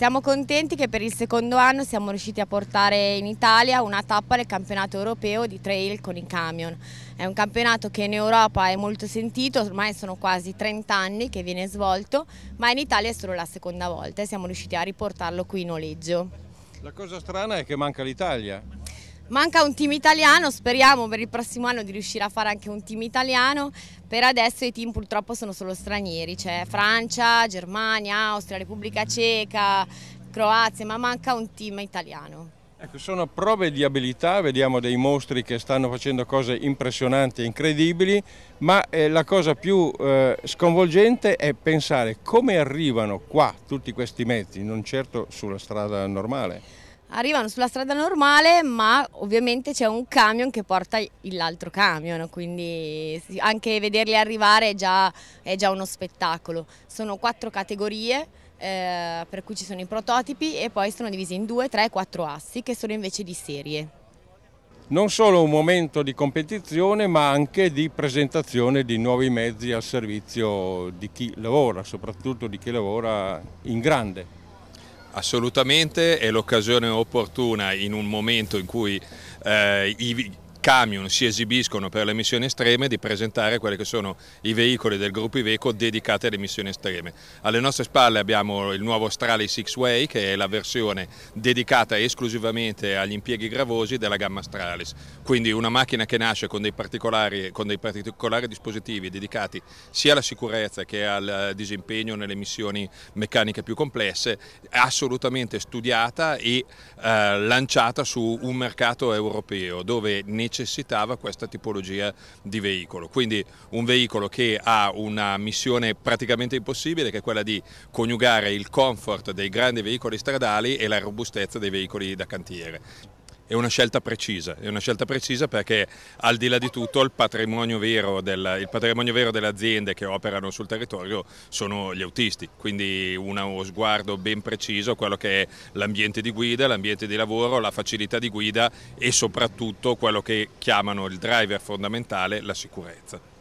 Siamo contenti che per il secondo anno siamo riusciti a portare in Italia una tappa del campionato europeo di trail con i camion. È un campionato che in Europa è molto sentito, ormai sono quasi 30 anni che viene svolto, ma in Italia è solo la seconda volta e siamo riusciti a riportarlo qui in noleggio. La cosa strana è che manca l'Italia. Manca un team italiano, speriamo per il prossimo anno di riuscire a fare anche un team italiano. Per adesso i team purtroppo sono solo stranieri, c'è cioè Francia, Germania, Austria, Repubblica Ceca, Croazia, ma manca un team italiano. Ecco, sono prove di abilità, vediamo dei mostri che stanno facendo cose impressionanti e incredibili, ma eh, la cosa più eh, sconvolgente è pensare come arrivano qua tutti questi mezzi, non certo sulla strada normale arrivano sulla strada normale, ma ovviamente c'è un camion che porta l'altro camion, quindi anche vederli arrivare è già, è già uno spettacolo. Sono quattro categorie. Eh, per cui ci sono i prototipi e poi sono divisi in due, tre quattro assi che sono invece di serie. Non solo un momento di competizione ma anche di presentazione di nuovi mezzi al servizio di chi lavora, soprattutto di chi lavora in grande. Assolutamente, è l'occasione opportuna in un momento in cui eh, i, camion si esibiscono per le missioni estreme di presentare quelli che sono i veicoli del gruppo Iveco dedicati alle missioni estreme. Alle nostre spalle abbiamo il nuovo Strale Six Way che è la versione dedicata esclusivamente agli impieghi gravosi della gamma Stralis, quindi una macchina che nasce con dei particolari, con dei particolari dispositivi dedicati sia alla sicurezza che al disimpegno nelle missioni meccaniche più complesse, assolutamente studiata e eh, lanciata su un mercato europeo dove necessita necessitava questa tipologia di veicolo. Quindi un veicolo che ha una missione praticamente impossibile che è quella di coniugare il comfort dei grandi veicoli stradali e la robustezza dei veicoli da cantiere è una scelta precisa, è una scelta precisa perché al di là di tutto il patrimonio vero, del, patrimonio vero delle aziende che operano sul territorio sono gli autisti, quindi uno sguardo ben preciso a quello che è l'ambiente di guida, l'ambiente di lavoro, la facilità di guida e soprattutto quello che chiamano il driver fondamentale, la sicurezza.